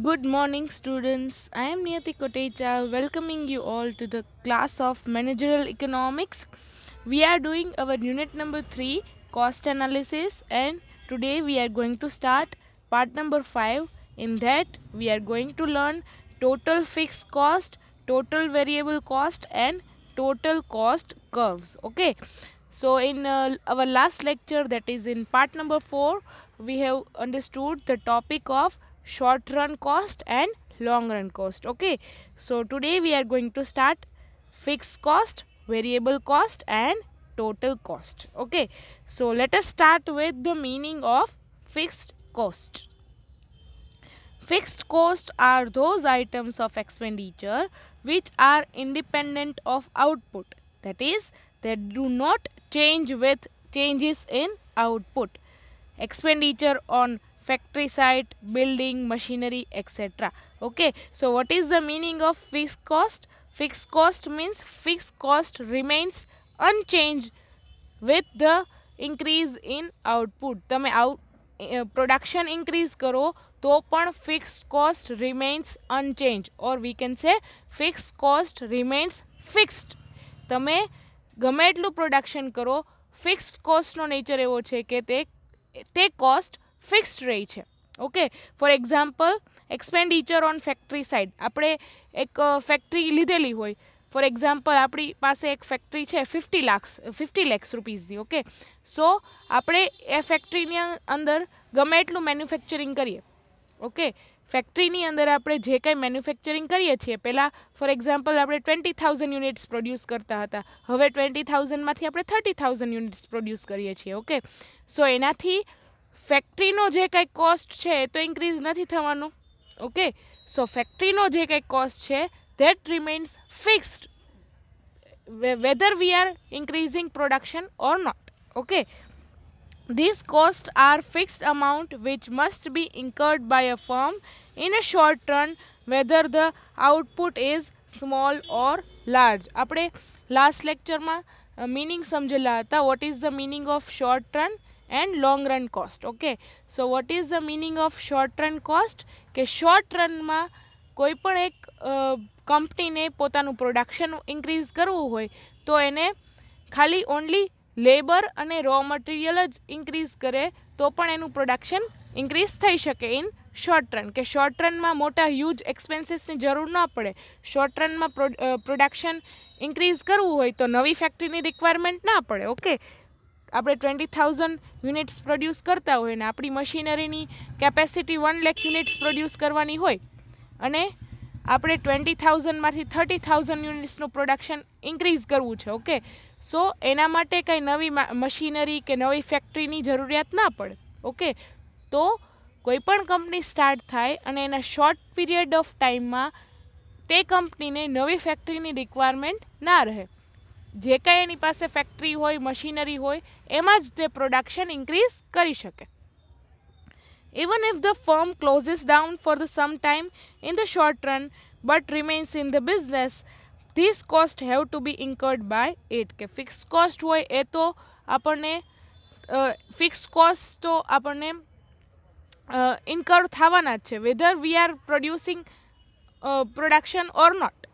Good morning, students. I am Niyati Kotecha welcoming you all to the class of Managerial Economics. We are doing our unit number 3 cost analysis and today we are going to start part number 5. In that, we are going to learn total fixed cost, total variable cost and total cost curves. Okay. So in uh, our last lecture that is in part number 4, we have understood the topic of short run cost and long run cost okay so today we are going to start fixed cost variable cost and total cost okay so let us start with the meaning of fixed cost fixed costs are those items of expenditure which are independent of output that is they do not change with changes in output expenditure on factory site, building, machinery, etc. Okay, so what is the meaning of fixed cost? Fixed cost means fixed cost remains unchanged with the increase in output. તમે out production increase કરો તો પણ fix cost remains unchanged or we can say fix cost remains fixed તમે ગમે એટલું production કરો fixed કોસ્ટનો nature એવો છે કે તે તે કોસ્ટ ફિક્સ રહી છે okay for example expenditure on factory side આપણે એક ફેક્ટરી લીધેલી હોય ફોર એક્ઝામ્પલ આપણી પાસે એક ફેક્ટરી છે ફિફ્ટી લાખ્સ ફિફ્ટી લેક્સ રૂપીઝની ઓકે સો આપણે એ ફેક્ટરીની અંદર ગમે એટલું મેન્યુફેક્ચરિંગ કરીએ ઓકે ફેક્ટરીની અંદર આપણે જે કંઈ મેન્યુફેક્ચરિંગ કરીએ છીએ પહેલાં ફોર એક્ઝામ્પલ આપણે ટ્વેન્ટી થાઉઝન્ડ યુનિટ્સ પ્રોડ્યુસ કરતા હતા હવે ટ્વેન્ટી થાઉઝન્ડમાંથી આપણે થર્ટી થાઉઝન્ડ યુનિટ્સ પ્રોડ્યુસ કરીએ છીએ ઓકે સો એનાથી ફેક્ટરીનો જે કાંઈ કોસ્ટ છે એ તો ઇન્ક્રીઝ નથી થવાનું ઓકે સો ફેક્ટરીનો જે કાંઈ કોસ્ટ છે that remains fixed whether we are increasing production or not okay this cost are fixed amount which must be incurred by a firm in a short run whether the output is small or large. આપણે last લેક્ચરમાં meaning સમજેલા હતા what is the meaning of short term and long run cost okay so what is the meaning of short run cost કે short રનમાં કોઈ પણ એક કંપનીને પોતાનું પ્રોડક્શન ઇન્ક્રીઝ કરવું હોય તો એને ખાલી ઓનલી લેબર અને રો મટીરિયલ જ ઇન્ક્રીઝ કરે તો પણ એનું પ્રોડક્શન ઇન્ક્રીઝ થઈ શકે ઇન શોર્ટ રન કે શોર્ટ રનમાં મોટા હ્યુજ એક્સપેન્સીસની જરૂર ન પડે શોર્ટ રનમાં પ્રોડક્શન ઇન્ક્રીઝ કરવું હોય તો નવી ફેક્ટરીની રિક્વાયરમેન્ટ ના પડે ઓકે આપણે ટ્વેન્ટી થાઉઝન્ડ યુનિટ્સ પ્રોડ્યુસ કરતા હોય ને આપણી મશીનરીની capacity one lakh units produce કરવાની હોય અને આપણે ટ્વેન્ટી થાઉઝન્ડમાંથી થર્ટી થાઉઝન્ડ યુનિટ્સનું પ્રોડક્શન ઇન્ક્રીઝ કરવું છે ઓકે સો એના માટે કંઈ નવી મશીનરી કે નવી ફેક્ટરીની જરૂરિયાત ના પડે ઓકે તો કોઈપણ કંપની સ્ટાર્ટ થાય અને એના શોર્ટ પીરિયડ ઓફ ટાઈમમાં તે કંપનીને નવી ફેક્ટરીની રિક્વાયરમેન્ટ ના રહે જે કાંઈ એની પાસે ફેક્ટરી હોય મશીનરી હોય એમાં જ તે પ્રોડક્શન ઇન્ક્રીઝ કરી શકે even if the firm closes down for the some time in the short run but remains in the business this cost have to be incurred by at કે fix cost હોય એ તો આપણને fix cost તો આપણને ઇન્કર્ડ થવાના જ છે whether we are producing production or not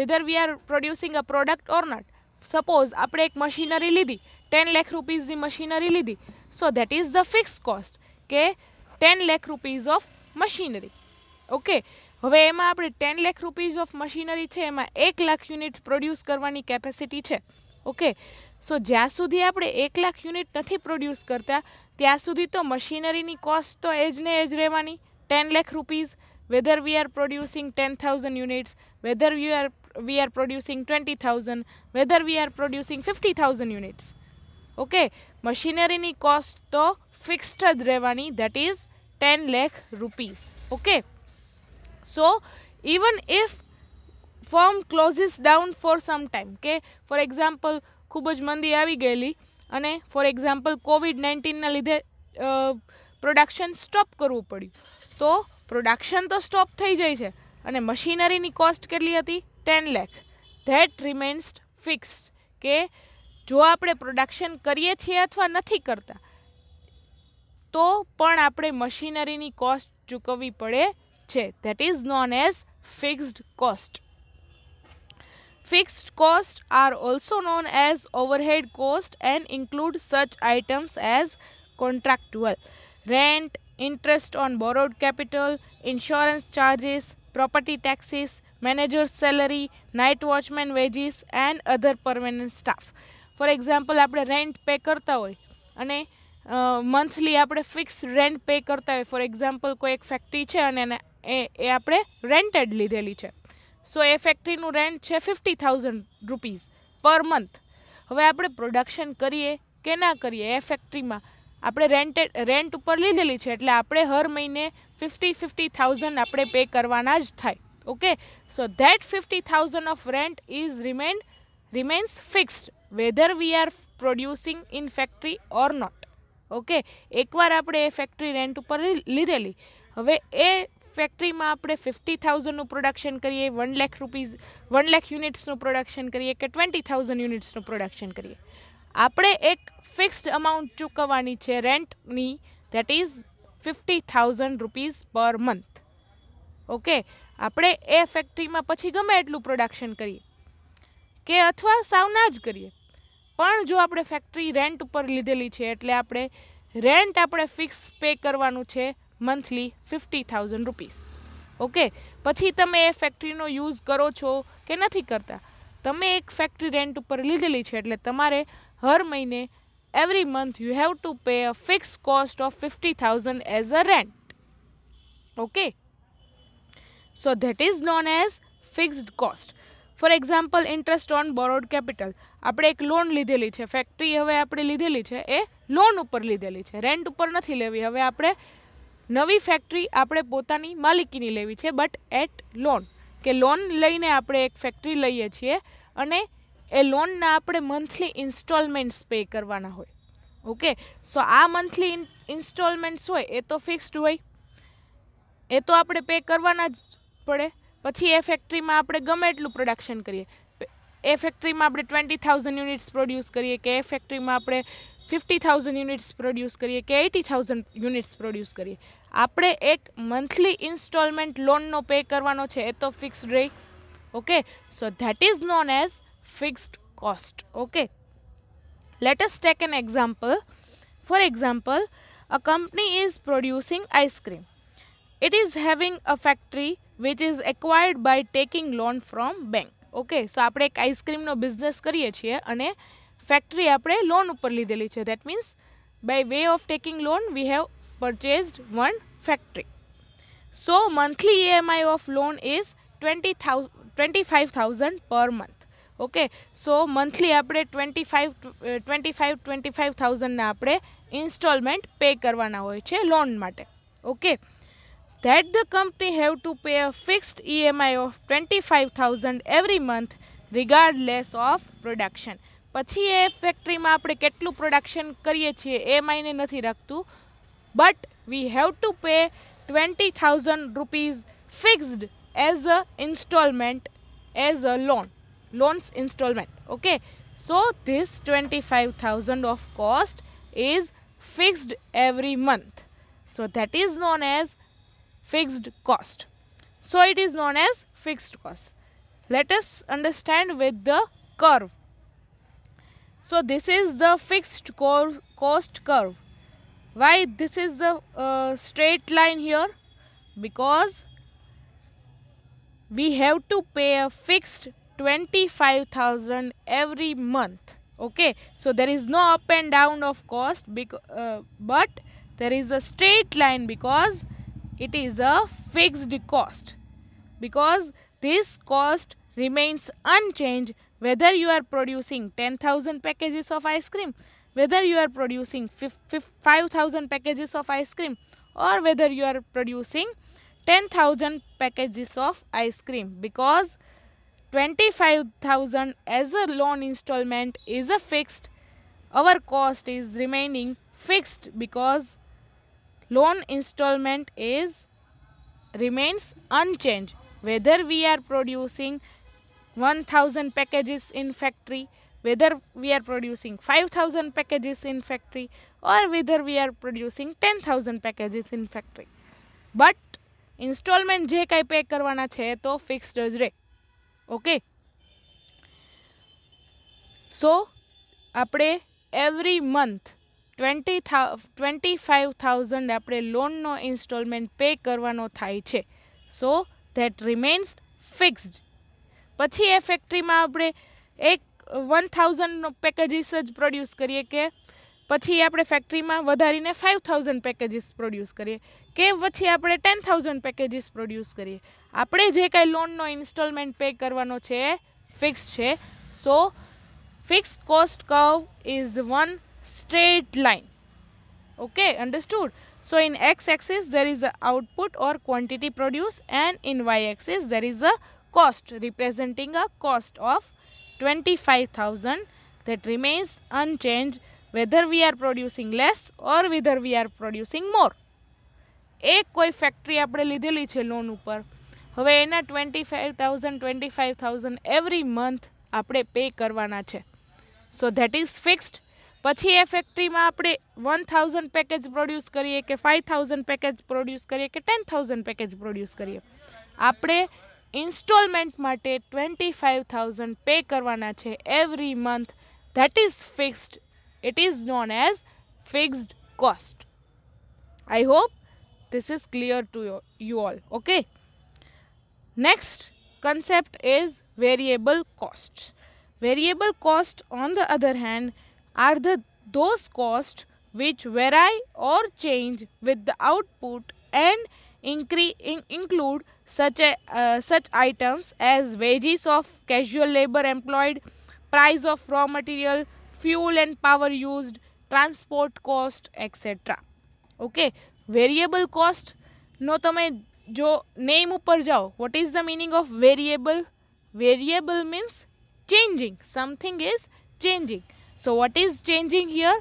whether we are producing a product or not suppose આપણે એક મશીનરી લીધી ટેન લેખ રૂપીઝની મશીનરી લીધી so that is the fix cost કે ten lakh rupees of machinery okay હવે એમાં આપણે ten lakh rupees of machinery છે એમાં એક લાખ યુનિટ પ્રોડ્યુસ કરવાની કેપેસિટી છે ઓકે સો જ્યાં સુધી આપણે એક લાખ યુનિટ નથી પ્રોડ્યુસ કરતા ત્યાં સુધી તો મશીનરીની કોસ્ટ તો એજ ને એજ રહેવાની ten lakh rupees whether we are producing ten thousand units whether we are we are producing 20,000, whether we are producing 50,000 units. Okay, machineryની કોસ્ટ તો ફિક્સ્ડ જ રહેવાની that is ten lakh rupees okay so even if firm closes down for some time કે for example ખૂબ જ મંદી આવી ગયેલી અને ફોર એક્ઝામ્પલ કોવિડ નાઇન્ટીનના લીધે પ્રોડક્શન સ્ટોપ કરવું પડ્યું તો પ્રોડક્શન તો સ્ટોપ થઈ જાય છે અને મશીનરીની કોસ્ટ કેટલી હતી ટેન લેખ ધેટ રિમેન્સ ફિક્સ્ડ કે જો આપણે પ્રોડક્શન કરીએ છીએ અથવા નથી કરતા તો પણ આપણે મશીનરીની કોસ્ટ ચૂકવવી પડે છે that is known as fixed cost Fixed costs are also known as overhead cost and include such items as contractual, rent, interest on borrowed capital, insurance charges, property taxes, managers salary night watchman wages and other permanent staff for example આપણે rent pay કરતા હોય અને monthly આપણે fix rent pay કરતા હોય for example કોઈ એક factory છે અને એને એ એ આપણે રેન્ટેડ લીધેલી છે સો એ ફેક્ટરીનું રેન્ટ છે fifty thousand rupees per month હવે આપણે પ્રોડક્શન કરીએ કે ના કરીએ એ ફેક્ટરીમાં આપણે રેન્ટેડ રેન્ટ ઉપર લીધેલી છે એટલે આપણે હર મહિને ફિફ્ટી ફિફ્ટી થાઉઝન્ડ આપણે પે કરવાના જ થાય okay so that 50000 of rent is remained remains fixed whether we are producing in factory or not okay એકવાર આપણે એ ફેક્ટરી રેન્ટ ઉપર લીધેલી હવે એ ફેક્ટરીમાં આપણે ફિફ્ટી થાઉઝન્ડનું પ્રોડક્શન કરીએ one lakh rupees one lakh યુનિટ્સનું પ્રોડક્શન કરીએ કે ટ્વેન્ટી થાઉઝન્ડ યુનિટ્સનું પ્રોડક્શન કરીએ આપણે એક ફિક્સ્ડ અમાઉન્ટ ચૂકવવાની છે રેન્ટની that is fifty thousand rupees per month okay આપણે એ ફેક્ટરીમાં પછી ગમે એટલું પ્રોડક્શન કરીએ કે અથવા સાવના જ કરીએ પણ જો આપણે ફેક્ટરી રેન્ટ ઉપર લીધેલી છે એટલે આપણે રેન્ટ આપણે ફિક્સ પે કરવાનું છે monthly fifty thousand rupees okay પછી તમે એ ફેક્ટરીનો યુઝ કરો છો કે નથી કરતા તમે એક ફેક્ટરી રેન્ટ ઉપર લીધેલી છે એટલે તમારે હર મહિને every month you have to pay a fix cost of fifty thousand as a rent okay So that is known as fixed cost. For example interest on borrowed capital આપણે એક loan લીધેલી છે ફેક્ટરી હવે આપણે લીધેલી છે એ loan ઉપર લીધેલી છે રેન્ટ ઉપર નથી લેવી હવે આપણે નવી ફેક્ટરી આપણે પોતાની માલિકીની લેવી છે બટ એટ લોન કે લોન લઈને આપણે એક ફેક્ટરી લઈએ છીએ અને એ લોનના આપણે મંથલી ઇન્સ્ટોલમેન્ટ્સ પે કરવાના હોય ઓકે સો આ મંથલી ઇન્સ્ટોલમેન્ટ્સ હોય એ તો ફિક્સ્ડ હોય એ તો આપણે પે કરવાના જ પડે પછી એ ફેક્ટરીમાં આપણે ગમે એટલું પ્રોડક્શન કરીએ એ ફેક્ટરીમાં આપણે ટ્વેન્ટી થાઉઝન્ડ યુનિટ્સ પ્રોડ્યુસ કરીએ કે એ ફેક્ટરીમાં આપણે ફિફ્ટી થાઉઝન્ડ યુનિટ્સ પ્રોડ્યુસ કરીએ કે એટી થાઉઝન્ડ યુનિટ્સ પ્રોડ્યુસ કરીએ આપણે એક મંથલી ઇન્સ્ટોલમેન્ટ લોનનો પે કરવાનો છે એ તો ફિક્સ્ડ રહી okay so that is known as fixed cost okay let take an example for example a company is producing ice cream it is having a factory which is acquired by taking loan from bank okay so આપણે એક આઈસક્રીમનો business કરીએ છીએ અને factory આપણે loan ઉપર લીધેલી છે that means by way of taking loan we have purchased one factory so monthly EMI of loan is twenty thou twenty five thousand per month okay so monthly આપણે twenty five twenty five twenty five થાઉઝન્ડના આપણે instalment pay કરવાના હોય છે loan માટે okay that the company have to pay a fixed EMI of 25000 every month regardless of production પછી એ ફેક્ટરીમાં આપણે કેટલું પ્રોડક્શન કરીએ છીએ એ માયને નથી રાખતું but we have to pay twenty thousand rupees fixed as a instalment as a loan loans instalment okay so this twenty five thousand of cost is fixed every month so that is known as fixed cost. So it is known as fixed cost. Let us understand with the curve. So this is the fixed cost curve. Why this is the uh, straight line here? Because we have to pay a fixed 25,000 every month. Okay. So there is no up and down of cost uh, but there is a straight line because it is a fixed cost because this cost remains unchanged whether you are producing 10,000 packages of ice cream, whether you are producing 5,000 packages of ice cream or whether you are producing 10,000 packages of ice cream because 25,000 as a loan installment is a fixed our cost is remaining fixed because loan installment is remains unchanged whether we are producing 1000 packages in factory whether we are producing 5000 packages in factory or whether we are producing 10000 packages in factory but instalment જે કાંઈ pay કરવાના છે તો fixed જ રહે okay so આપણે every month twenty thou twenty five thousand આપણે લોનનો ઇન્સ્ટોલમેન્ટ પે કરવાનો થાય છે સો ધેટ રિમેન્સ ફિક્સ્ડ પછી એ ફેક્ટરીમાં આપણે એક વન થાઉઝન્ડનો પેકેજીસ જ પ્રોડ્યુસ કરીએ કે પછી આપણે ફેક્ટરીમાં વધારીને ફાઇવ થાઉઝન્ડ પેકેજીસ પ્રોડ્યુસ કરીએ કે પછી આપણે ટેન થાઉઝન્ડ પેકેજીસ પ્રોડ્યુસ કરીએ આપણે જે કાંઈ લોનનો ઇન્સ્ટોલમેન્ટ પે કરવાનો છે એ ફિક્સ છે so fix cost curve is one straight line okay understood so in x axis there is a output or quantity produced and in y axis there is a cost representing a cost of 25000 that remains unchanged whether we are producing less or whether we are producing more A કોઈ factory આપણે લીધેલી છે loan ઉપર હવે એના twenty five thousand twenty five thousand every month આપણે pay પછી એ ફેક્ટરીમાં આપણે વન થાઉઝન્ડ પેકેજ પ્રોડ્યુસ કરીએ કે ફાઇવ થાઉઝન્ડ પેકેજ પ્રોડ્યુસ કરીએ કે ટેન થાઉઝન્ડ પેકેજ પ્રોડ્યુસ કરીએ આપણે ઇન્સ્ટોલમેન્ટ માટે ટ્વેન્ટી ફાઇવ થાઉઝન્ડ પે કરવાના છે every month that is fixed it is known as fixed cost I hope this is clear to you all okay next concept is variable cost variable cost on the other hand are the those costs which vary or change with the output and in include such, a, uh, such items as wages of casual labor employed, price of raw material, fuel and power used, transport cost, etc. Okay, variable cost નો તમે જો name ઉપર જાઓ what is the meaning variable variable? Variable means changing something is So what is changing here?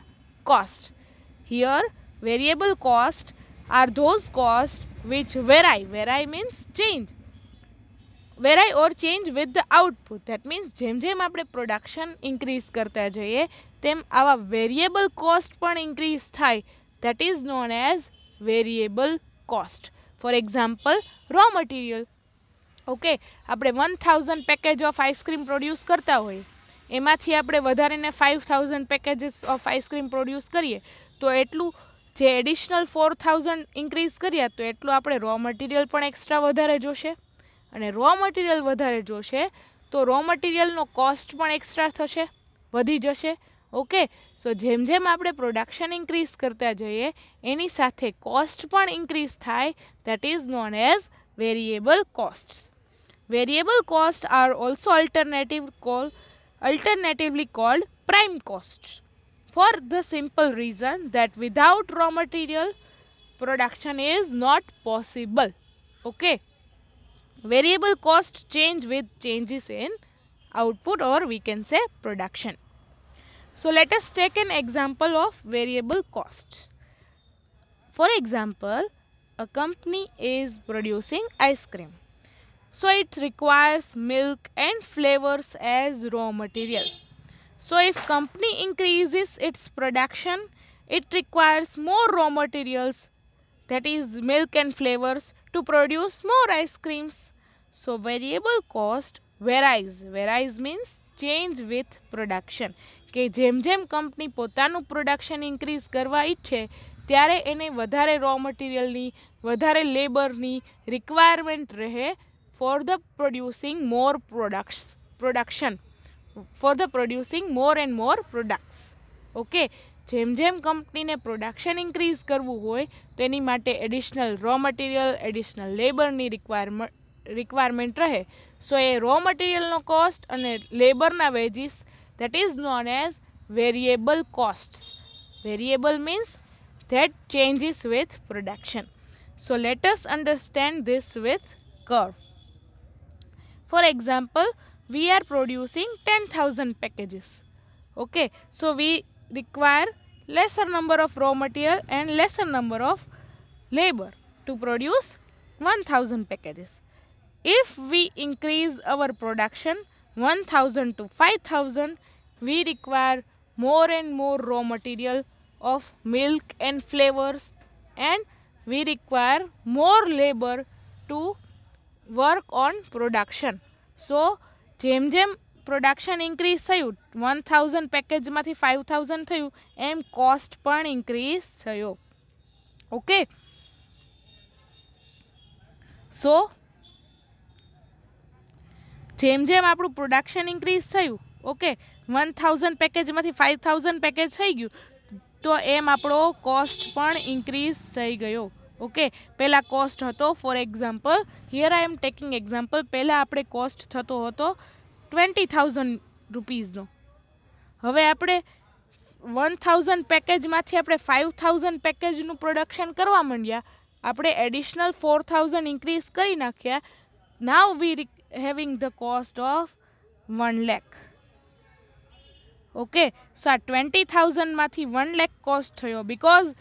Cost. Here variable cost are those costs which vary. Vary means change. Vary or change with the output that means જેમ જેમ આપણે production increase કરતા જઈએ તેમ આવા variable cost પણ increase થાય that is known as variable cost for example raw material okay આપણે one thousand package of ice cream produce કરતા હોઈએ એમાંથી આપણે વધારેને five thousand packages of ice cream produce કરીએ તો એટલું જે એડિશનલ ફોર થાઉઝન્ડ ઇન્ક્રીઝ કરીએ તો એટલું આપણે રો મટીરિયલ પણ એક્સ્ટ્રા વધારે જોશે અને રો મટીરિયલ વધારે જોશે તો રો મટીરિયલનો કોસ્ટ પણ એક્સ્ટ્રા થશે વધી જશે ઓકે સો જેમ જેમ આપણે પ્રોડક્શન ઇન્ક્રીઝ કરતા જઈએ એની સાથે કોસ્ટ પણ ઇન્ક્રીઝ થાય that is known as variable cost variable cost are also alternative call alternatively called prime costs for the simple reason that without raw material production is not possible okay variable cost change with changes in output or we can say production so let us take an example of variable cost for example a company is producing ice cream so it requires milk and flavors as raw material. So if company increases its production, it requires more raw materials that is milk and flavors to produce more ice creams. So variable cost varies. Varies means change with production. કે જેમ જેમ company પોતાનું production increase કરવા ઈચ્છે ત્યારે એને વધારે raw મટીરિયલની વધારે લેબરની રિક્વાયરમેન્ટ રહે for the producing more products production for the producing more and more products okay જેમ જેમ કંપનીને પ્રોડક્શન ઇન્ક્રીઝ કરવું હોય તો એની માટે એડિશનલ રો મટીરિયલ એડિશનલ લેબરની રિક્વાયરમેન્ટ રિક્વાયરમેન્ટ રહે સો એ રો મટીરિયલનો કોસ્ટ અને લેબરના wages that is known as variable cost variable means that changes with production so let's understand this with curve. For example, we are producing 10,000 packages. Okay, so we require lesser number of raw material and lesser number of labor to produce 1000 packages. If we increase our production 1000 to 5000, we require more and more raw material of milk and flavors and we require more labor to work on production so જેમ જેમ production increase થયું one thousand પેકેજમાંથી five thousand થયું એમ cost પણ increase થયો okay so જેમ જેમ આપણું પ્રોડક્શન ઇન્ક્રીઝ થયું ઓકે વન થાઉઝન્ડ પેકેજમાંથી ફાઇવ થાઉઝન્ડ પેકેજ થઈ ગયું તો એમ આપણો કોસ્ટ પણ ઇન્ક્રીઝ થઈ ગયો ઓકે પહેલાં કોસ્ટ હતો for example here I am taking example પહેલાં આપણે કોસ્ટ થતો હતો ટ્વેન્ટી થાઉઝન્ડ રૂપીઝનો હવે આપણે વન થાઉઝન્ડ પેકેજમાંથી આપણે ફાઇવ થાઉઝન્ડ પેકેજનું પ્રોડક્શન કરવા માંડ્યા આપણે એડિશનલ ફોર થાઉઝન્ડ ઇન્ક્રીઝ કરી નાખ્યા now we having the cost of one lakh okay so આ ટ્વેન્ટી થાઉઝન્ડમાંથી વન લેખ કોસ્ટ થયો because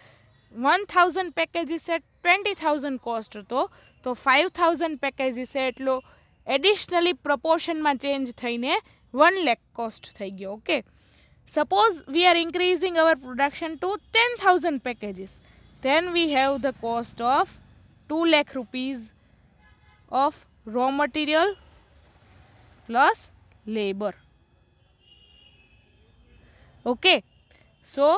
one thousand packages at twenty thousand cost હતો તો ફાઇવ થાઉઝન્ડ પેકેજીસ એટલો એડિશનલી પ્રપોર્શનમાં ચેન્જ થઈને વન લેખ કોસ્ટ થઈ ગયો okay suppose we are increasing our production to ten thousand packages then we have the cost of two lakh rupees of raw material plus labour okay so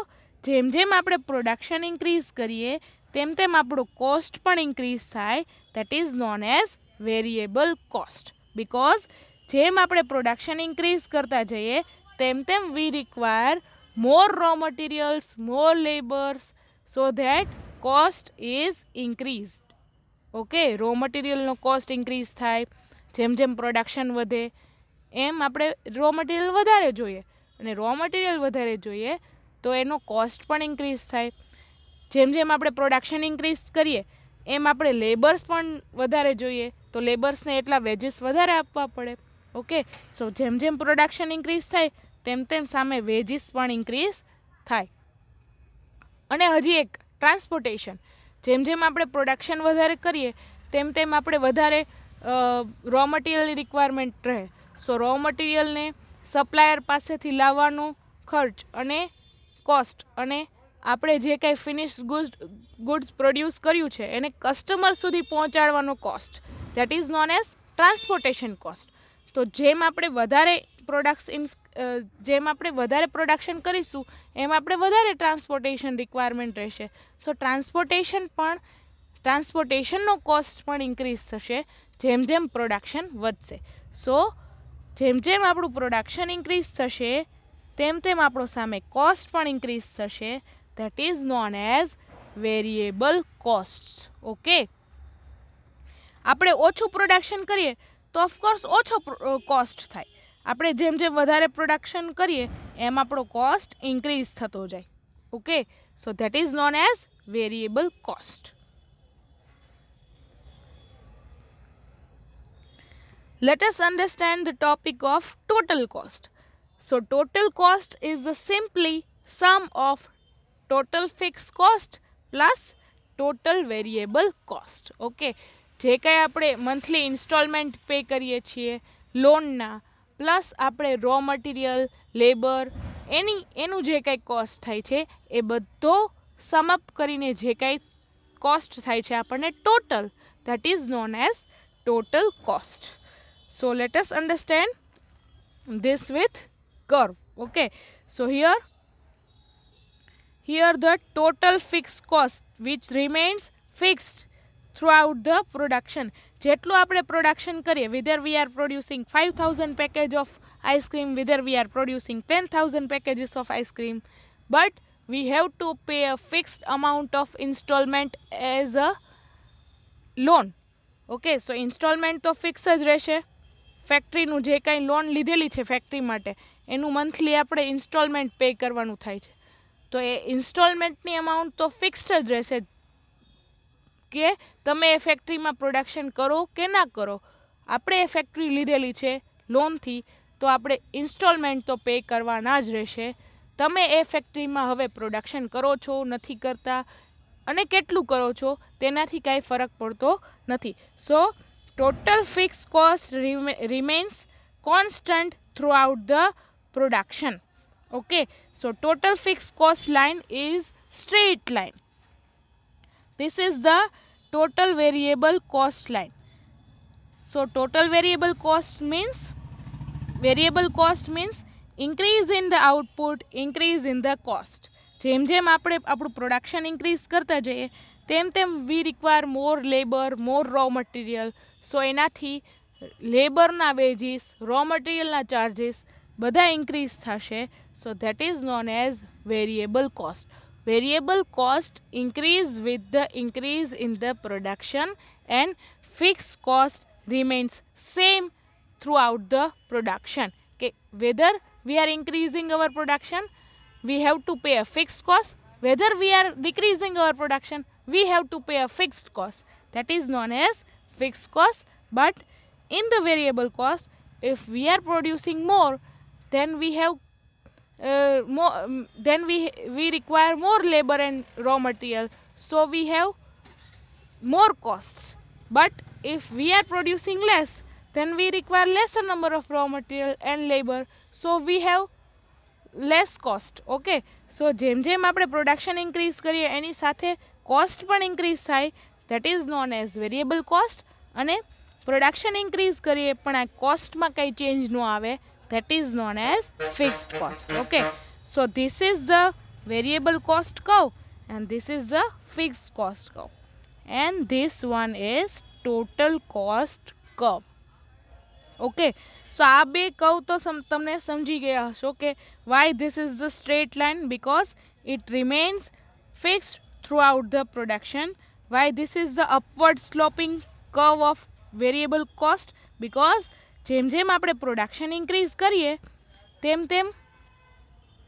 જેમ જેમ આપણે production increase કરીએ તેમ તેમ આપણું કોસ્ટ પણ ઇન્ક્રીઝ થાય that is known as variable cost because જેમ આપણે પ્રોડક્શન ઇન્ક્રીઝ કરતા જઈએ તેમ તેમ we require more raw materials more labours so that cost is increase okay raw મટીરિયલનો કોસ્ટ ઇન્ક્રીઝ થાય જેમ જેમ પ્રોડક્શન વધે એમ આપણે રો મટીરિયલ વધારે જોઈએ અને રો મટીરિયલ વધારે જોઈએ તો એનો કોસ્ટ પણ ઇન્ક્રીઝ થાય જેમ જેમ આપણે પ્રોડક્શન ઇન્ક્રીઝ કરીએ એમ આપણે લેબર્સ પણ વધારે જોઈએ તો લેબર્સને એટલા વેજીસ વધારે આપવા પડે ઓકે સો જેમ જેમ પ્રોડક્શન ઇન્ક્રીઝ થાય તેમ તેમ સામે વેજીસ પણ ઇન્ક્રીઝ થાય અને હજી એક ટ્રાન્સપોર્ટેશન જેમ જેમ આપણે પ્રોડક્શન વધારે કરીએ તેમ તેમ આપણે વધારે રો મટીરિયલની રિક્વાયરમેન્ટ રહે સો રો મટીરિયલને સપ્લાયર પાસેથી લાવવાનો ખર્ચ અને કોસ્ટ અને આપણે જે કાંઈ ફિનિશ ગુડ ગુડ્સ પ્રોડ્યુસ કર્યું છે એને કસ્ટમર સુધી પહોંચાડવાનો cost that is known as transportation cost તો જેમ આપણે વધારે પ્રોડક્ટ્સ ઇન જેમ આપણે વધારે પ્રોડક્શન કરીશું એમ આપણે વધારે ટ્રાન્સપોર્ટેશન રિક્વાયરમેન્ટ રહેશે સો ટ્રાન્સપોર્ટેશન પણ ટ્રાન્સપોર્ટેશનનો કોસ્ટ પણ ઇન્ક્રીઝ થશે જેમ જેમ પ્રોડક્શન વધશે સો જેમ જેમ આપણું પ્રોડક્શન ઇન્ક્રીઝ થશે તેમ તેમ આપણો સામે કોસ્ટ પણ ઇન્ક્રીઝ થશે that is known as variable cost okay આપણે ઓછું પ્રોડક્શન કરીએ તો ઓફકોર્સ ઓછો કોસ્ટ થાય આપણે જેમ જેમ વધારે પ્રોડક્શન કરીએ એમ આપણો કોસ્ટ ઇન્ક્રીઝ થતો જાય okay so that is known as variable cost let us understand the topic of total cost So total cost is simply sum of total fixed cost plus total variable cost okay જે કંઈ આપણે monthly instalment pay કરીએ છીએ લોનના plus આપણે raw material labour એની એનું જે કંઈ કોસ્ટ થાય છે એ બધો સમઅપ કરીને જે કંઈ કોસ્ટ થાય છે આપણને total that is known as total cost so let us understand this with curve okay so here here the total fixed cost which remains fixed throughout the production જેટલું આપણે પ્રોડક્શન કરીએ whether we are producing five thousand package of ice cream whether we are producing ten thousand packages of ice cream but we have to pay a fixed amount of instalment as a loan okay so instalment તો fix જ રહેશે ફેક્ટરીનું જે કાંઈ loan લીધેલી છે factory માટે એનું monthly આપણે ઇન્સ્ટોલમેન્ટ પે કરવાનું થાય છે તો એ ઇન્સ્ટોલમેન્ટની અમાઉન્ટ તો ફિક્સ્ડ જ રહેશે કે તમે એ ફેક્ટરીમાં પ્રોડક્શન કરો કે ના કરો આપણે એ ફેક્ટરી લીધેલી છે લોનથી તો આપણે ઇન્સ્ટોલમેન્ટ તો પે કરવાના જ રહેશે તમે એ ફેક્ટરીમાં હવે પ્રોડક્શન કરો છો નથી કરતા અને કેટલું કરો છો તેનાથી કાંઈ ફરક પડતો નથી so total fix cost remains constant throughout the production okay so total fixed cost line is straight line this is the total variable cost line so total variable cost means variable cost means increase in the output increase in the cost જેમ જેમ આપણે આપણું production increase કરતા જઈએ તેમ તેમ we require more labour more raw material so એનાથી લેબરના વેજીસ રો મટીરિયલના ચાર્જીસ બધા ઇન્ક્રીઝ થશે so that is known as variable cost variable cost increase with the increase in the production and fix cost remains same throughout the production કે whether we are increasing our production we have to pay a fixed cost whether we are decreasing our production we have to pay a fixed cost that is known as fixed cost but in the variable cost if we are producing more then we have uh, more then we we require more labor and raw material so we have more costs but if we are producing less then we require lesser number of raw material and labor so we have less cost okay so જેમ જેમ આપણે production increase કરીએ એની સાથે cost પણ increase થાય that is known as variable cost અને production increase કરીએ પણ આ કોસ્ટમાં કંઈ ચેન્જ ન આવે that is known as fixed cost okay so this is the variable cost curve and this is the fixed cost curve and this one is total cost curve okay so aap be curve to sam tumne samjhi okay why this is the straight line because it remains fixed throughout the production why this is the upward sloping curve of variable cost because જેમ જેમ આપણે production increase કરીએ તેમ તેમ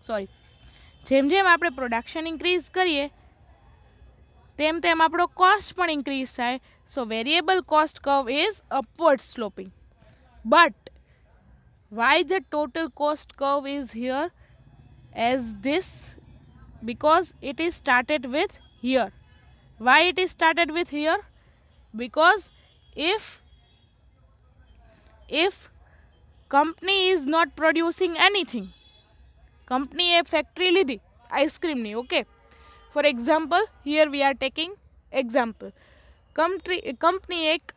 sorry જેમ જેમ આપણે production increase કરીએ તેમ તેમ આપણો કોસ્ટ પણ ઇન્ક્રીઝ થાય so variable cost curve is upward sloping but why the total cost curve is here as this because it is started with here why it is started with here because if if company is not producing anything કંપનીએ factory લીધી આઈસ્ક્રીમની okay for example here we are taking example company company એક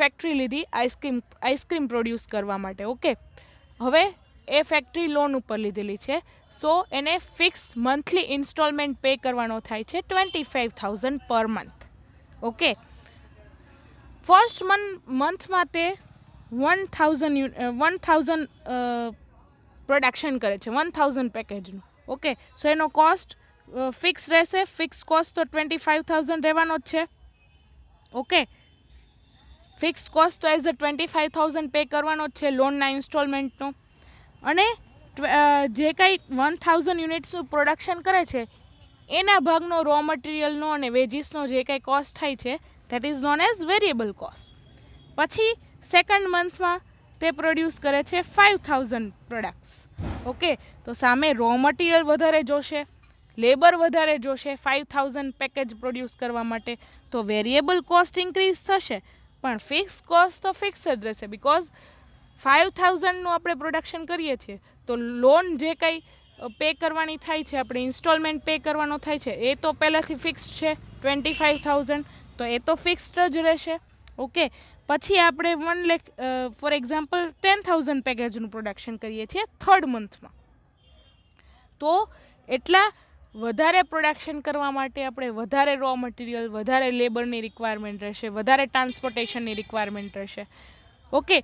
factory લીધી ice cream ice cream produce કરવા માટે okay હવે એ factory loan ઉપર લીધેલી છે સો એને ફિક્સ મંથલી ઇન્સ્ટોલમેન્ટ પે કરવાનો થાય છે twenty five thousand per month okay first mon મંથમાં તે one thousand one thousand production કરે છે વન થાઉઝન્ડ પેકેજનું ઓકે સો એનો કોસ્ટ ફિક્સ uh, રહેશે ફિક્સ કોસ્ટ તો ટ્વેન્ટી ફાઇવ થાઉઝન્ડ રહેવાનો જ છે ઓકે ફિક્સ કોસ્ટ તો as a twenty five thousand pay કરવાનો જ છે લોનના ઇન્સ્ટોલમેન્ટનો અને uh, જે કાંઈ વન થાઉઝન્ડ યુનિટ્સનું પ્રોડક્શન કરે છે એના ભાગનો રો મટીરિયલનો અને વેજીસનો જે કાંઈ કોસ્ટ થાય છે that is known as variable cost પછી સેકન્ડ મંથમાં તે પ્રોડ્યુસ કરે છે ફાઇવ થાઉઝન્ડ પ્રોડક્ટ્સ ઓકે તો સામે રો મટીરિયલ વધારે જોશે લેબર વધારે જોશે ફાઇવ થાઉઝન્ડ પેકેજ પ્રોડ્યુસ કરવા માટે તો વેરિએબલ કોસ્ટ ઇન્ક્રીઝ થશે પણ ફિક્સ કોસ્ટ તો ફિક્સ જ રહેશે બિકોઝ ફાઇવ થાઉઝન્ડનું આપણે પ્રોડક્શન કરીએ છીએ તો લોન જે કંઈ પે કરવાની થાય છે આપણે ઇન્સ્ટોલમેન્ટ પે કરવાનો થાય છે એ તો પહેલાંથી ફિક્સ છે ટ્વેન્ટી ફાઇવ થાઉઝન્ડ તો એ તો ફિક્સ્ડ જ રહેશે ઓકે પછી આપણે one lakh for example ten thousand પેકેજનું પ્રોડક્શન કરીએ છીએ થર્ડ મંથમાં તો એટલા વધારે પ્રોડક્શન કરવા માટે આપણે વધારે રો મટીરિયલ વધારે લેબરની રિક્વાયરમેન્ટ રહેશે વધારે ટ્રાન્સપોર્ટેશનની રિક્વાયરમેન્ટ રહેશે ઓકે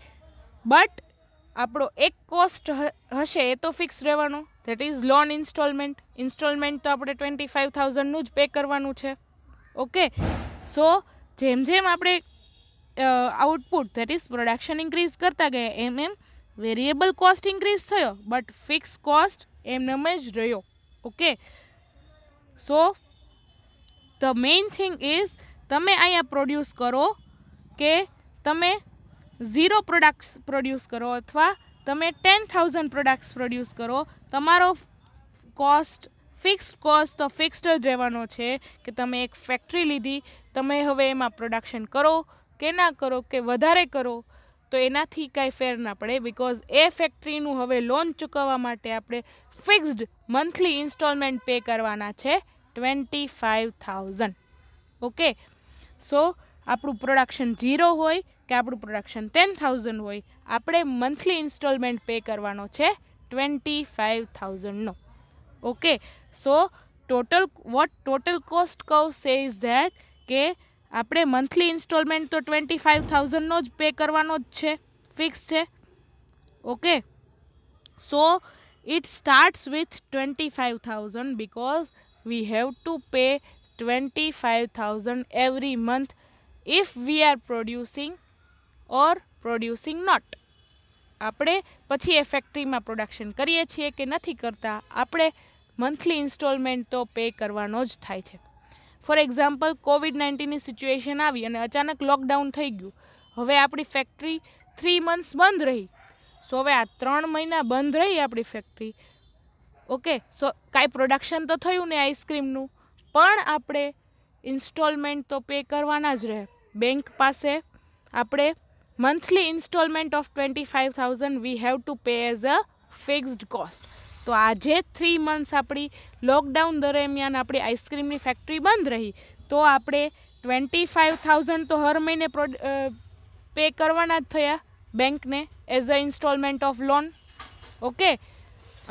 બટ આપણો એક કોસ્ટ હશે એ તો ફિક્સ રહેવાનો that is loan instalment instalment તો આપણે ટ્વેન્ટી ફાઇવ થાઉઝન્ડનું જ પે કરવાનું છે ઓકે સો જેમ જેમ આપણે output that is production increase કરતા ગયા એમ એમ વેરિએબલ કોસ્ટ ઇન્ક્રીઝ થયો બટ ફિક્સ કોસ્ટ એમનેમ જ રહ્યો okay so the main thing is તમે અહીંયા પ્રોડ્યુસ કરો કે તમે ઝીરો પ્રોડક્ટ્સ પ્રોડ્યુસ કરો અથવા તમે ટેન થાઉઝન્ડ પ્રોડક્ટ્સ પ્રોડ્યુસ કરો તમારો કોસ્ટ ફિક્સ્ડ કોસ્ટ તો ફિક્સ્ડ જ રહેવાનો છે કે તમે એક ફેક્ટરી લીધી તમે હવે એમાં પ્રોડક્શન કરો કે ના કરો કે વધારે કરો તો એનાથી કાંઈ ફેર ના પડે બિકોઝ એ ફેક્ટરીનું હવે લોન ચૂકવવા માટે આપણે ફિક્સ્ડ મંથલી ઇન્સ્ટોલમેન્ટ પે કરવાના છે twenty five thousand okay so આપણું પ્રોડક્શન ઝીરો હોય કે આપણું પ્રોડક્શન ટેન થાઉઝન્ડ હોય આપણે મંથલી ઇન્સ્ટોલમેન્ટ પે કરવાનો છે ટ્વેન્ટી ફાઇવ થાઉઝન્ડનો okay so total what total cost curve is that કે આપણે મંથલી ઇન્સ્ટોલમેન્ટ તો ટ્વેન્ટી ફાઇવ થાઉઝન્ડનો જ પે કરવાનો જ છે ફિક્સ છે okay so it starts with twenty five thousand because we have to pay twenty five thousand every month if we are producing or producing not આપણે પછી એ ફેક્ટરીમાં પ્રોડક્શન કરીએ છીએ કે નથી કરતા આપણે મંથલી ઇન્સ્ટોલમેન્ટ તો પે કરવાનો જ થાય છે ફોર એક્ઝામ્પલ કોવિડ નાઇન્ટીનની સિચ્યુએશન આવી અને અચાનક લોકડાઉન થઈ ગયું હવે આપણી ફેક્ટરી થ્રી મંથ્સ બંધ રહી સો હવે આ ત્રણ મહિના બંધ રહી આપણી ફેક્ટરી ઓકે સો કાંઈ પ્રોડક્શન તો થયું ને આઈસ્ક્રીમનું પણ આપણે ઇન્સ્ટોલમેન્ટ તો પે કરવાના જ રહે બેંક પાસે આપણે monthly instalment of twenty five thousand we have to pay as a fixed cost તો આજે થ્રી મંથ્સ આપણી લોકડાઉન દરમિયાન આપણી આઈસ્ક્રીમની ફેક્ટરી બંધ રહી તો આપણે ટ્વેન્ટી ફાઇવ થાઉઝન્ડ તો હર મહિને પે કરવાના જ થયા બેંકને as a instalment of loan okay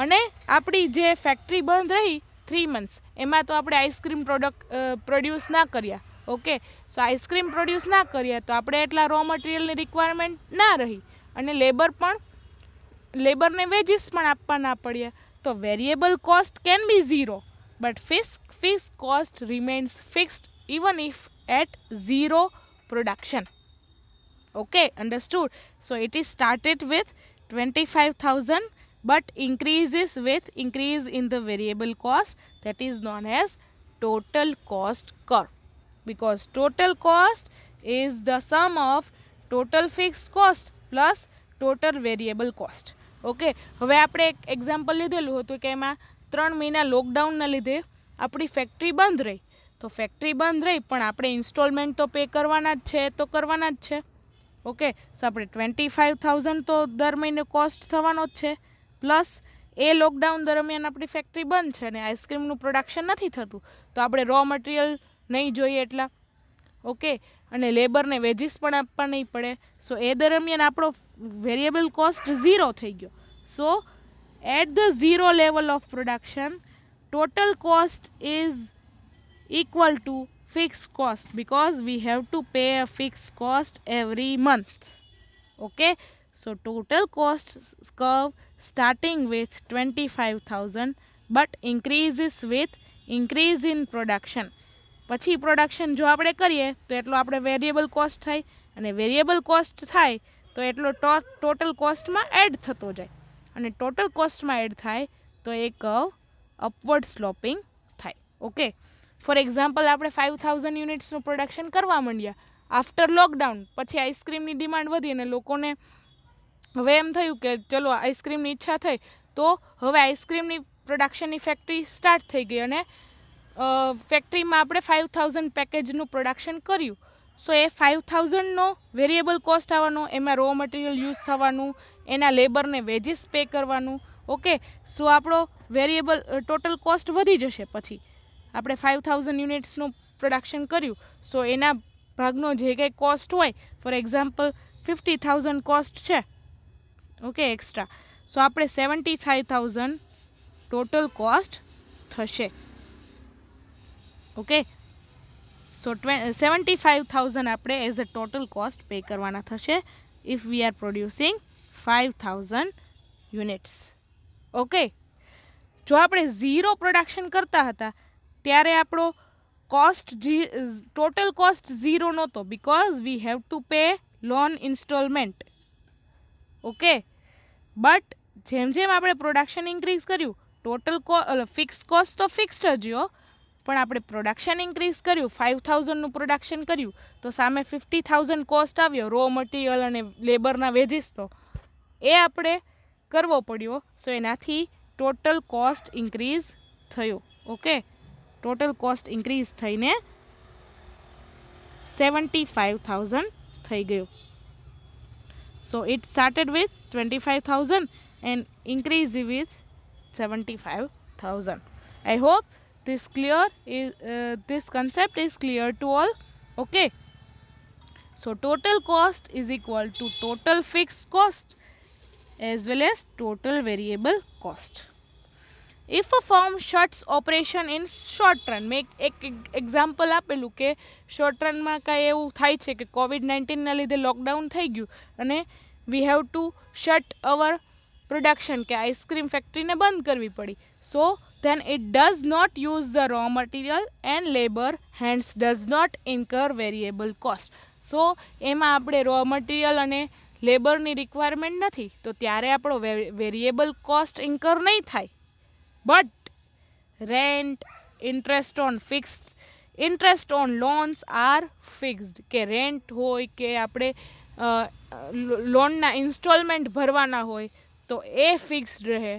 અને આપણી જે ફેક્ટરી બંધ રહી થ્રી મંથ્સ એમાં તો આપણે આઈસ્ક્રીમ પ્રોડક્ટ પ્રોડ્યુસ ના કર્યા ઓકે સો આઈસ્ક્રીમ પ્રોડ્યુસ ના કર્યા તો આપણે એટલા રો મટીરિયલની રિક્વાયરમેન્ટ ના રહી અને લેબર પણ લેબરને વેજીસ પણ આપવા ના પડ્યા the variable cost can be 0 but fixed, fixed cost remains fixed even if at 0 production. Okay, understood. So, it is started with 25,000 but increases with increase in the variable cost that is known as total cost curve because total cost is the sum of total fixed cost plus total variable cost. Okay હવે આપણે એક example લીધેલું હતું કે એમાં ત્રણ મહિના લોકડાઉનના લીધે આપણી ફેક્ટરી બંધ રહી તો ફેક્ટરી બંધ રહી પણ આપણે ઇન્સ્ટોલમેન્ટ તો પે કરવાના જ છે તો કરવાના જ છે ઓકે સો આપણે ટ્વેન્ટી ફાઇવ થાઉઝન્ડ તો દર મહિને કોસ્ટ થવાનો જ છે પ્લસ એ લોકડાઉન દરમિયાન આપણી ફેક્ટરી બંધ છે અને આઈસ્ક્રીમનું પ્રોડક્શન નથી થતું તો આપણે રો મટીરિયલ નહીં જોઈએ એટલા ઓકે અને લેબરને વેજીસ પણ આપવા નહીં પડે સો એ દરમિયાન આપણો વેરિયેબલ કોસ્ટ ઝીરો થઈ ગયો so at the zero level of production total cost is equal to fix cost because we have to pay a fix cost every month okay so total cost curve starting with 25000 but increases with increase in production પછી production જો આપણે કરીએ તો એટલો આપણે variable cost થાય અને variable cost થાય તો એટલો ટોટલ કોસ્ટમાં એડ થતો જાય અને ટોટલ કોસ્ટમાં એડ થાય તો એ કવ અપવર્ડ સ્લોપિંગ થાય ઓકે ફોર એક્ઝામ્પલ આપણે ફાઇવ થાઉઝન્ડ યુનિટ્સનું પ્રોડક્શન કરવા માંડ્યા આફ્ટર લોકડાઉન પછી આઈસ્ક્રીમની ડિમાન્ડ વધી અને લોકોને હવે એમ થયું કે ચલો આઈસ્ક્રીમની ઈચ્છા થઈ તો હવે આઈસ્ક્રીમની પ્રોડક્શનની ફેક્ટરી સ્ટાર્ટ થઈ ગઈ અને ફેક્ટરીમાં આપણે ફાઇવ થાઉઝન્ડ પેકેજનું પ્રોડક્શન કર્યું સો એ ફાઇવ થાઉઝન્ડનો વેરિએબલ કોસ્ટ આવવાનો એમાં રો મટીરિયલ યુઝ થવાનું એના લેબરને વેજીસ પે કરવાનું ઓકે સો આપણો વેરિએબલ ટોટલ કોસ્ટ વધી જશે પછી આપણે ફાઇવ થાઉઝન્ડ યુનિટ્સનું પ્રોડક્શન કર્યું સો એના ભાગનો જે કંઈ કોસ્ટ હોય for example fifty thousand cost છે ઓકે એક્સ્ટ્રા સો આપણે seventy five thousand total cost થશે ઓકે સો ટ્વે સેવન્ટી ફાઇવ થાઉઝન્ડ આપણે as a total cost pay કરવાના થશે if we are producing five thousand units okay જો આપણે zero production કરતા હતા ત્યારે આપણો કોસ્ટ જી ટોટલ કોસ્ટ ઝીરો નહોતો because we have to pay loan instalment okay but જેમ જેમ આપણે પ્રોડક્શન ઇન્ક્રીઝ કર્યું ટોટલ કો ફિક્સ કોસ્ટ તો ફિક્સ્ડ જ રહ્યો પણ આપણે પ્રોડક્શન ઇન્ક્રીઝ કર્યું ફાઇવ થાઉઝન્ડનું પ્રોડક્શન કર્યું તો સામે ફિફ્ટી થાઉઝન્ડ કોસ્ટ આવ્યો રો મટીરિયલ અને લેબરના વેજીસ તો એ આપણે કરવો પડ્યો સો એનાથી ટોટલ કોસ્ટ ઇન્ક્રીઝ થયો ઓકે ટોટલ કોસ્ટ ઇન્ક્રીઝ થઈને સેવન્ટી ફાઇવ થાઉઝન્ડ થઈ ગયું so it started with twenty five thousand and increase with seventy five thousand I hope this clear is uh, this concept is clear to all okay so total cost is equal to total fixed cost as well as total variable cost if a firm shuts operation in short run મેં એક example આપેલું કે short રનમાં કાંઈ એવું થાય છે કે Covid નાઇન્ટીનના લીધે લોકડાઉન થઈ ગયું અને we have to shut our production કે આઈસ્ક્રીમ ફેક્ટરીને બંધ કરવી પડી સો then it does not use the raw material and labor hence does not incur variable cost સો એમાં આપણે રો મટીરિયલ અને લેબરની રિક્વાયરમેન્ટ નથી તો ત્યારે આપણો વેરિએબલ કોસ્ટ ઇન્કર નહીં થાય but rent interest on fixed interest on loans are fixed કે રેન્ટ હોય કે આપણે લોનના ઇન્સ્ટોલમેન્ટ ભરવાના હોય તો એ ફિક્સ્ડ રહે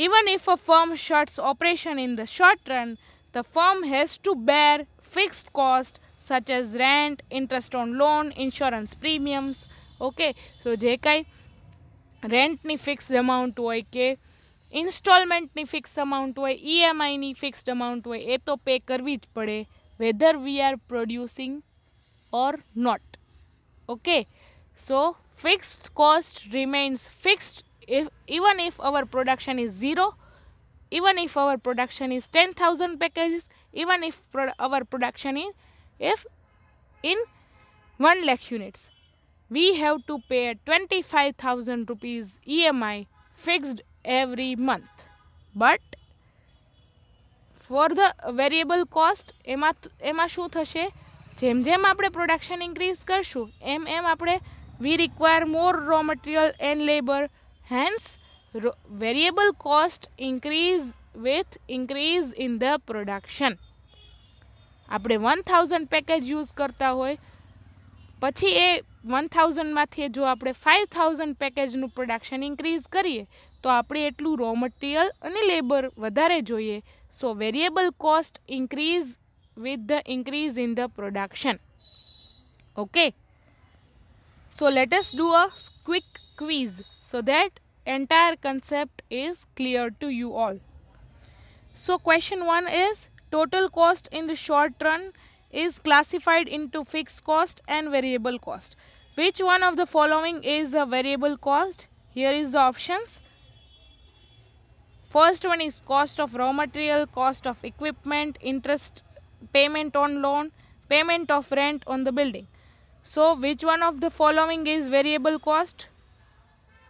Even if a firm shuts operation in the short run, the firm has to bear fixed cost such as rent, interest on loan, insurance premiums. Okay, so J K. rent ni fixed amount hoy ke installment ni fixed amount hoy, EMI ni fixed amount hoy, e to pay karvi j pade whether we are producing or not. Okay, so fixed cost remains fixed if even if our production is zero even if our production is 10,000 packages even if pro our production is, if in 1 lakh units we have to pay 25,000 rupees EMI fixed every month but for the variable cost, ema એમાં શું થશે જેમ જેમ આપણે production increase કરશું એમ એમ આપણે we require Hence, variable cost increase with increase in the production. આપણે વન થાઉઝન્ડ પેકેજ યુઝ કરતા હોય પછી એ વન થાઉઝન્ડમાંથી જો આપણે ફાઇવ થાઉઝન્ડ પેકેજનું પ્રોડક્શન ઇન્ક્રીઝ કરીએ તો આપણે એટલું રો મટીરિયલ અને લેબર વધારે જોઈએ so variable cost increase with the increase in the production okay so let's do a quick quiz So that entire concept is clear to you all. So question 1 is total cost in the short run is classified into fixed cost and variable cost. Which one of the following is a variable cost? Here is the options. First one is cost of raw material, cost of equipment, interest payment on loan, payment of rent on the building. So which one of the following is variable cost?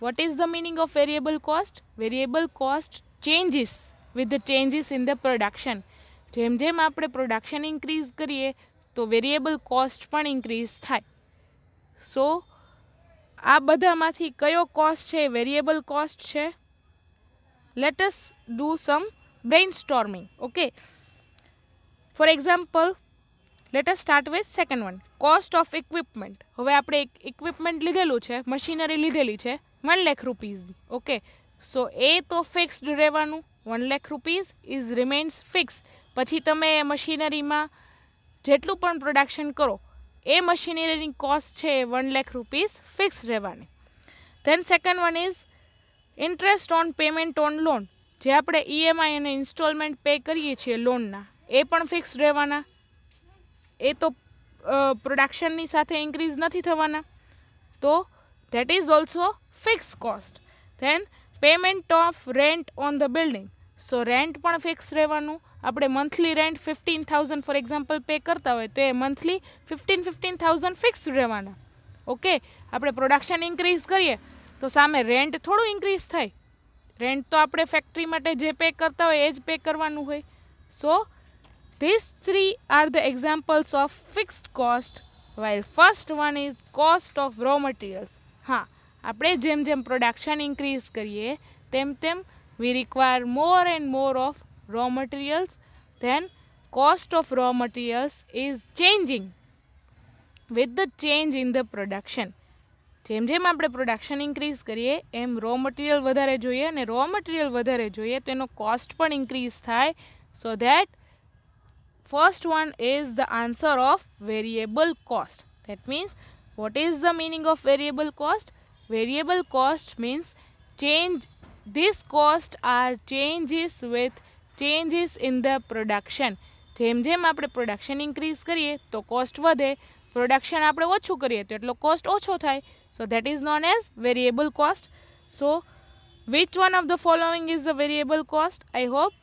What is the meaning of variable cost? Variable cost changes with the changes in the production. જેમ જેમ આપણે production increase કરીએ તો variable cost પણ increase થાય સો આ બધામાંથી કયો કોસ્ટ છે વેરિયેબલ કોસ્ટ છે let's do some brainstorming okay for example let's start with second one cost of equipment હવે આપણે એક ઇક્વિપમેન્ટ લીધેલું છે મશીનરી લીધેલી છે વન લેખ રૂપીઝની ઓકે સો એ તો ફિક્સ્ડ રહેવાનું one lakh rupees is remains fix પછી તમે મશીનરીમાં જેટલું પણ પ્રોડક્શન કરો એ મશીનરીની કોસ્ટ છે એ વન લેખ રૂપીઝ ફિક્સ રહેવાની then second one is interest on payment on loan જે આપણે ઈએમઆઈ e અને ઇન્સ્ટોલમેન્ટ પે કરીએ છીએ લોનના એ પણ ફિક્સ રહેવાના એ તો પ્રોડક્શનની સાથે ઇન્ક્રીઝ નથી થવાના તો that is also fix cost then payment of rent on the building so rent પણ ફિક્સ રહેવાનું આપણે monthly rent fifteen thousand for example pay કરતા હોય તો એ monthly fifteen fifteen thousand fix રહેવાના ઓકે આપણે પ્રોડક્શન ઇન્ક્રીઝ કરીએ તો સામે રેન્ટ થોડું ઇન્ક્રીઝ થાય રેન્ટ તો આપણે ફેક્ટરી માટે જે પે કરતા હોય એ જ પે કરવાનું હોય so this three are the examples of fixed cost while first one is cost of raw materials હા આપણે જેમ જેમ પ્રોડક્શન ઇન્ક્રીઝ કરીએ તેમ તેમ we require more and more of raw materials then cost of raw materials is changing with the change in the production જેમ જેમ આપણે પ્રોડક્શન ઇન્ક્રીઝ કરીએ એમ રો મટીરિયલ વધારે જોઈએ અને રો મટીરિયલ વધારે જોઈએ તો એનો કોસ્ટ પણ ઇન્ક્રીઝ થાય so that first one is the answer of variable cost that means what is the meaning of variable cost variable cost means change this cost are changes with changes in the production જેમ જેમ આપણે production increase કરીએ તો cost વધે production આપણે ઓછું કરીએ તો એટલો cost ઓછો થાય so so that is known as variable cost. So, which one of the following is the variable cost i hope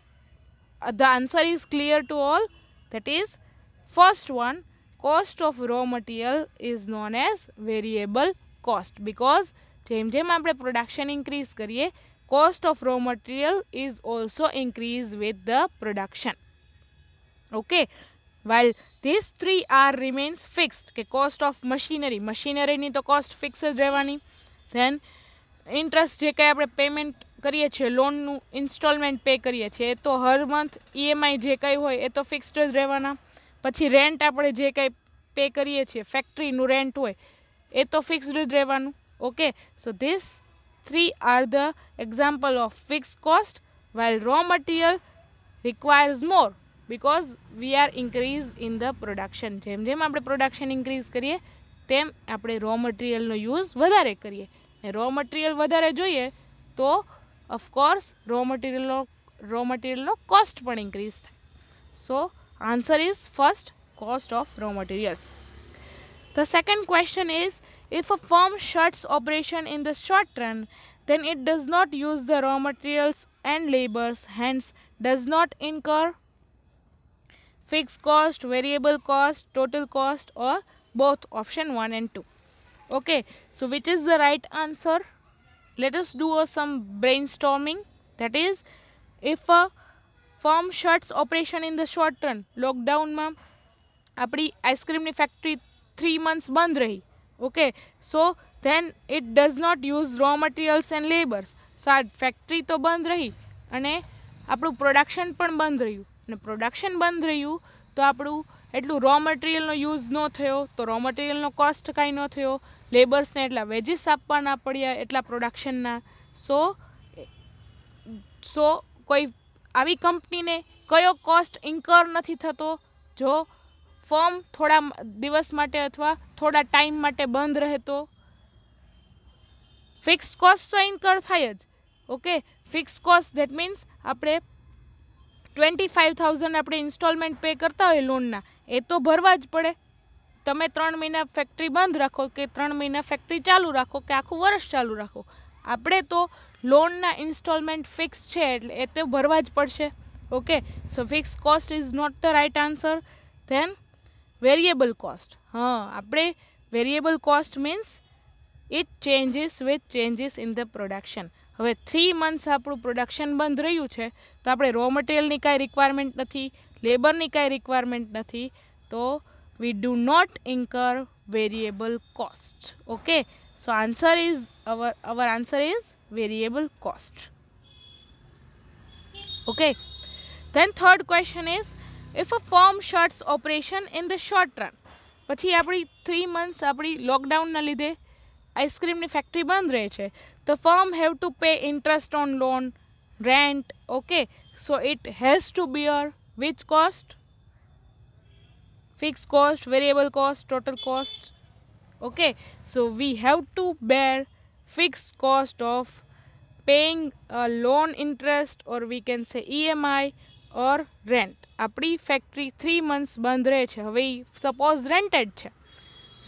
the answer is clear to all that is first one cost of raw material is known as variable cost because જેમ જેમ આપણે production increase કરીએ cost of raw material is also increase with the production okay well this three are remains fixed કે cost of machinery મશીનરીની તો cost fix જ રહેવાની than interest જે કંઈ આપણે પેમેન્ટ કરીએ છીએ લોનનું ઇન્સ્ટોલમેન્ટ પે કરીએ છીએ તો હર મંથ ઈએમઆઈ e જે કંઈ હોય એ તો ફિક્સ્ડ જ રહેવાના પછી રેન્ટ આપણે જે કંઈ પે કરીએ છીએ ફેક્ટરીનું રેન્ટ હોય એ તો ફિક્સ્ડ જ રહેવાનું okay so this three are the example of fix cost while raw material requires more because we are increase in the production જેમ જેમ આપણે પ્રોડક્શન ઇન્ક્રીઝ કરીએ તેમ આપણે રો મટીરિયલનો યુઝ વધારે કરીએ ને રો મટીરિયલ વધારે જોઈએ તો ઓફકોર્સ રો મટીરિયલનો રો મટીરિયલનો કોસ્ટ પણ ઇન્ક્રીઝ થાય so answer is first cost of raw materials The second question is if a firm shuts operation in the short run, then it does not use the raw materials and labors, hence does not incur fixed cost, variable cost, total cost or both option 1 and 2. Okay, so which is the right answer? Let us do uh, some brainstorming that is if a firm shuts operation in the short run, lockdown માં ice cream factory three months બંધ રહી okay so then it does not use raw materials and labours so આ factory તો બંધ રહી અને આપણું production પણ બંધ રહ્યું અને પ્રોડક્શન બંધ રહ્યું તો આપણું એટલું રો મટીરિયલનો યુઝ ન થયો તો રો મટીરિયલનો કોસ્ટ કાંઈ ન થયો લેબર્સને એટલા વેજીસ આપવાના પડ્યા એટલા પ્રોડક્શનના સો સો કોઈ આવી કંપનીને કયો કોસ્ટ ઇન્કર નથી થતો જો ફોર્મ થોડા દિવસ માટે અથવા થોડા ટાઈમ માટે બંધ રહે તો ફિક્સ કોસ્ટ તો ઇન્કર થાય જ okay fix cost that means આપણે ટ્વેન્ટી ફાઇવ થાઉઝન્ડ આપણે ઇન્સ્ટોલમેન્ટ પે કરતા હોય લોનના એ તો ભરવા જ પડે તમે ત્રણ મહિના ફેક્ટરી બંધ રાખો કે ત્રણ મહિના ફેક્ટરી ચાલુ રાખો કે આખું વર્ષ ચાલુ રાખો આપણે તો લોનના ઇન્સ્ટોલમેન્ટ ફિક્સ છે એટલે એ તો ભરવા જ પડશે okay so fix cost is not the right answer then variable cost હા આપણે variable cost means it changes with changes in the production હવે થ્રી મંથ્સ આપણું પ્રોડક્શન બંધ રહ્યું છે તો આપણે રો મટીરિયલની કાંઈ રિક્વાયરમેન્ટ નથી લેબરની કાંઈ રિક્વાયરમેન્ટ નથી તો we do not incur variable cost okay so answer is our our answer is variable cost okay then third question is if a firm shuts operation in the short run પછી આપણી three months આપણી લોકડાઉનના લીધે આઈસ્ક્રીમની factory બંધ રહે છે તો firm have to pay interest on loan rent okay so it has to bear which cost fix cost variable cost total cost okay so we have to bear fix cost of paying a loan interest or we can say EMI or rent આપણી factory three months બંધ રહે છે હવે એ suppose rented છે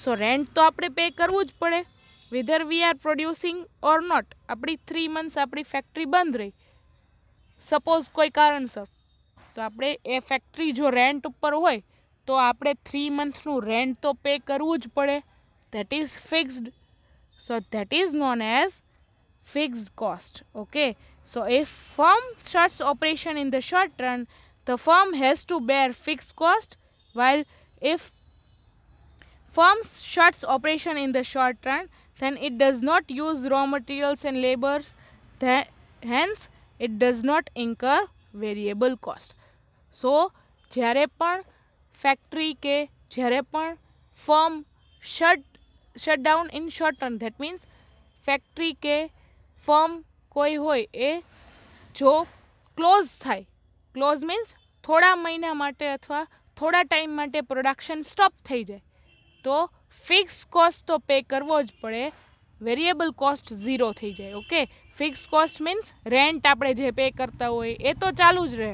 સો rent તો આપણે pay કરવું જ પડે whether we are producing or not આપણી થ્રી મંથ્સ આપણી ફેક્ટરી બંધ રહી સપોઝ કોઈ કારણસર તો આપણે એ ફેક્ટરી જો રેન્ટ ઉપર હોય તો આપણે થ્રી મંથનું રેન્ટ તો પે કરવું જ પડે that is fixed so that is known as fix cost okay So if firm starts operation in the short run, the firm has to bear fixed cost while if firm shuts operation in the short run, then it does not use raw materials and labors, hence it does not incur variable cost. So, જ્યારે પણ factory કે જ્યારે પણ firm shut shut down in short term that means factory કે firm કોઈ હોય એ જો close થાય ક્લોઝ મીન્સ થોડા મહિના માટે અથવા થોડા ટાઈમ માટે પ્રોડક્શન સ્ટોપ થઈ જાય તો ફિક્સ કોસ્ટ તો પે કરવો જ પડે વેરિએબલ કોસ્ટ ઝીરો થઈ જાય okay fix cost means rent આપણે જે પે કરતા હોય એ તો ચાલુ જ રહે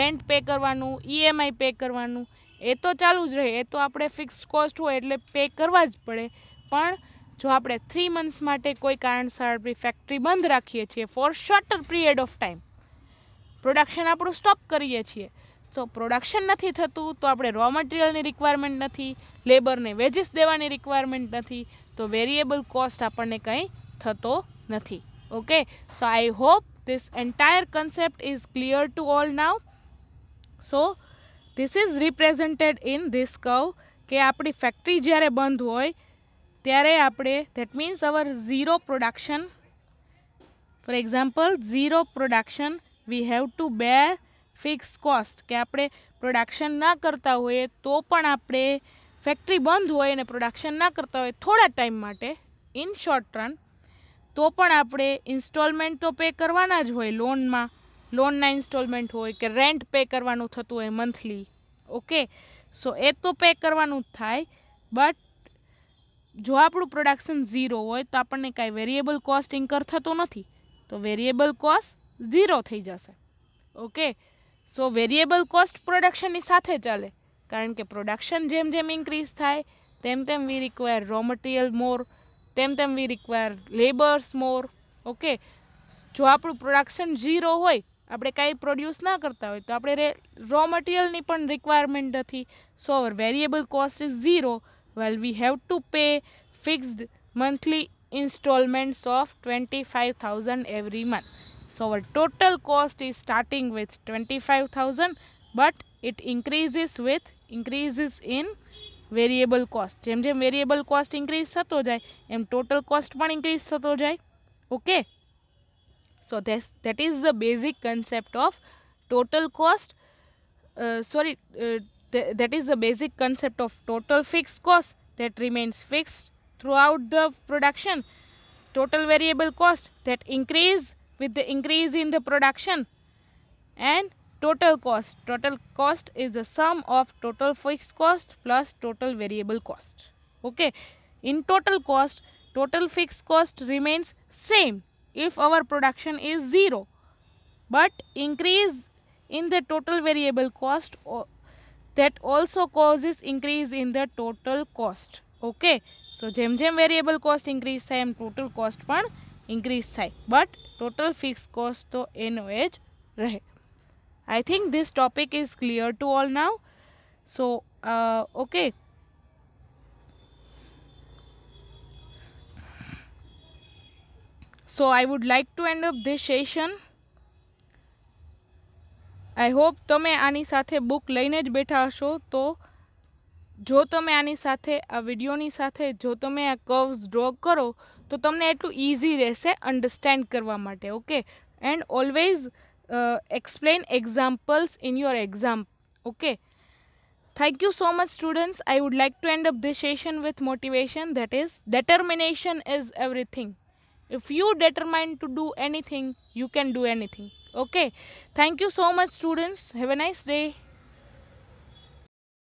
રેન્ટ પે કરવાનું ઈએમઆઈ e પે કરવાનું એ તો ચાલુ જ રહે એ તો આપણે ફિક્સ કોસ્ટ હોય એટલે પે કરવા જ પડે પણ જો આપણે થ્રી મંથ્સ માટે કોઈ કારણસર આપણી ફેક્ટરી બંધ રાખીએ છીએ for shorter period of time production આપણું સ્ટોપ કરીએ છીએ તો પ્રોડક્શન નથી થતું તો આપણે રો મટીરિયલની રિક્વાયરમેન્ટ નથી લેબરને વેજીસ દેવાની રિક્વાયરમેન્ટ નથી તો વેરિયેબલ કોસ્ટ આપણને કંઈ થતો નથી okay so I hope this entire concept is clear to all now so this is represented in this curve કે આપણી ફેક્ટરી જ્યારે બંધ હોય ત્યારે આપણે that means our zero production for example zero production we have to pay fix cost કે આપણે production ના કરતા હોઈએ તો પણ આપણે ફેક્ટરી બંધ હોય અને પ્રોડક્શન ના કરતા હોય થોડા ટાઈમ માટે ઇન શોર્ટ રન તો પણ આપણે ઇન્સ્ટોલમેન્ટ તો પે કરવાના જ હોય લોનમાં લોનના ઇન્સ્ટોલમેન્ટ હોય કે રેન્ટ પે કરવાનું થતું હોય મંથલી ઓકે સો એ તો પે કરવાનું જ થાય બટ જો આપણું પ્રોડક્શન ઝીરો હોય તો આપણને કાંઈ વેરિયેબલ કોસ્ટ ઇન્કર થતું નથી તો વેરિયેબલ કોસ્ટ ઝીરો થઈ જશે ઓકે સો વેરિયેબલ કોસ્ટ પ્રોડક્શનની સાથે ચાલે કારણ કે પ્રોડક્શન જેમ જેમ ઇન્ક્રીઝ થાય તેમ તેમ we require raw material more તેમ તેમ we require labours more okay જો આપણું પ્રોડક્શન ઝીરો હોય આપણે કાંઈ પ્રોડ્યુસ ના કરતા હોય તો આપણે રો મટીરિયલની પણ રિક્વાયરમેન્ટ નથી so our variable cost is zero well we have to pay fixed monthly installments of 25000 every month so our total cost is starting with 25000 but it increases with increases in variable cost jem jem variable cost increase thato jay em total cost pan increase thato jay okay so this that is the basic concept of total cost uh, sorry uh, Th that is the basic concept of total fixed cost that remains fixed throughout the production. Total variable cost that increase with the increase in the production and total cost. Total cost is the sum of total fixed cost plus total variable cost. Okay. In total cost, total fixed cost remains same if our production is zero but increase in the total variable cost that also causes increase in the total cost okay so jem variable cost increase thai total cost pan increase thai but total fixed cost to noh Right, i think this topic is clear to all now so uh, okay so i would like to end up this session I hope તમે આની સાથે book લઈને જ બેઠા હશો તો જો તમે આની સાથે આ વિડીયોની સાથે જો તમે આ કર્વ્સ ડ્રો કરો તો તમને એટલું ઇઝી રહેશે અન્ડરસ્ટેન્ડ કરવા માટે okay and always explain examples in your exam okay Thank you so much students. I would like to end up this session with motivation that is determination is everything. if you determine to do anything you can do anything okay thank you so much students have a nice day